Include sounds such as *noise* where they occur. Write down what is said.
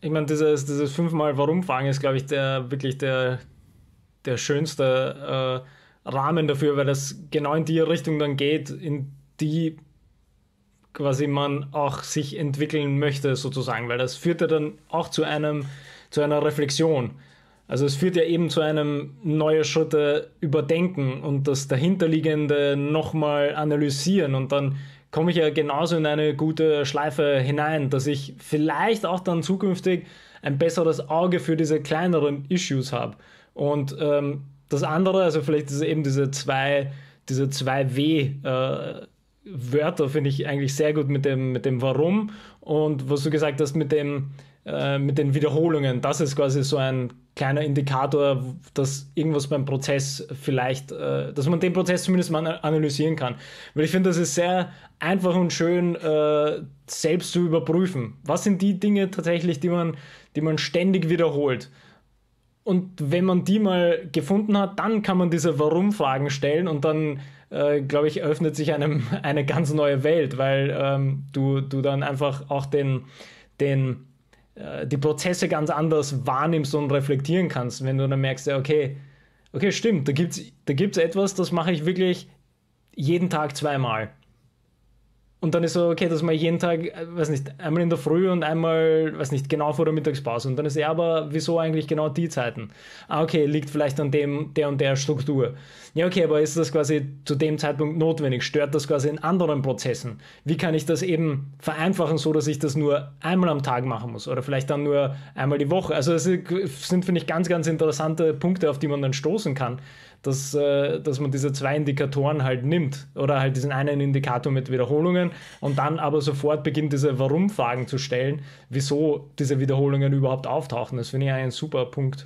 ich meine, dieses, dieses fünfmal Warum-Fragen ist, glaube ich, der wirklich der, der schönste äh, Rahmen dafür, weil das genau in die Richtung dann geht, in die quasi man auch sich entwickeln möchte, sozusagen, weil das führt ja dann auch zu einem, zu einer Reflexion. Also es führt ja eben zu einem neuen Schritte überdenken und das dahinterliegende nochmal analysieren und dann komme ich ja genauso in eine gute Schleife hinein, dass ich vielleicht auch dann zukünftig ein besseres Auge für diese kleineren Issues habe. Und ähm, das andere, also vielleicht ist eben diese zwei, diese zwei W. Äh, Wörter finde ich eigentlich sehr gut mit dem, mit dem Warum und was du gesagt hast mit dem, äh, mit den Wiederholungen. Das ist quasi so ein kleiner Indikator, dass irgendwas beim Prozess vielleicht, äh, dass man den Prozess zumindest mal analysieren kann. Weil ich finde, das ist sehr einfach und schön, äh, selbst zu überprüfen. Was sind die Dinge tatsächlich, die man, die man ständig wiederholt? Und wenn man die mal gefunden hat, dann kann man diese Warum-Fragen stellen und dann, äh, glaube ich, öffnet sich einem *laughs* eine ganz neue Welt, weil ähm, du, du dann einfach auch den, den äh, die Prozesse ganz anders wahrnimmst und reflektieren kannst, wenn du dann merkst, okay, okay, stimmt, da gibt es da gibt's etwas, das mache ich wirklich jeden Tag zweimal. Und dann ist so, okay, dass man jeden Tag, äh, weiß nicht, einmal in der Früh und einmal, weiß nicht, genau vor der Mittagspause. Und dann ist er aber wieso eigentlich genau die Zeiten? Ah, okay, liegt vielleicht an dem, der und der Struktur. Ja, okay, aber ist das quasi zu dem Zeitpunkt notwendig? Stört das quasi in anderen Prozessen? Wie kann ich das eben vereinfachen, so dass ich das nur einmal am Tag machen muss? Oder vielleicht dann nur einmal die Woche? Also, das sind, finde ich, ganz, ganz interessante Punkte, auf die man dann stoßen kann dass, äh, dass man diese zwei Indikatoren halt nimmt oder halt diesen einen Indikator mit Wiederholungen Wiederholungen und dann aber sofort beginnt, diese Warum-Fragen zu stellen, wieso diese Wiederholungen überhaupt auftauchen. Das finde ich einen super Punkt.